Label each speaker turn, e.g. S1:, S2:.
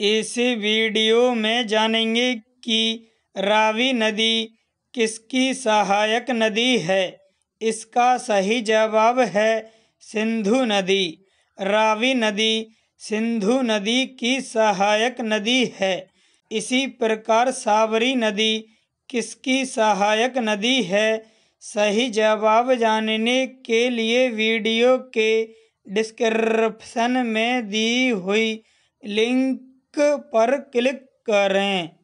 S1: इस वीडियो में जानेंगे कि रावी नदी किसकी सहायक नदी है इसका सही जवाब है सिंधु नदी रावी नदी सिंधु नदी की सहायक नदी है इसी प्रकार सावरी नदी किसकी सहायक नदी है सही जवाब जानने के लिए वीडियो के डिस्क्रिप्शन में दी हुई लिंक पर क्लिक करें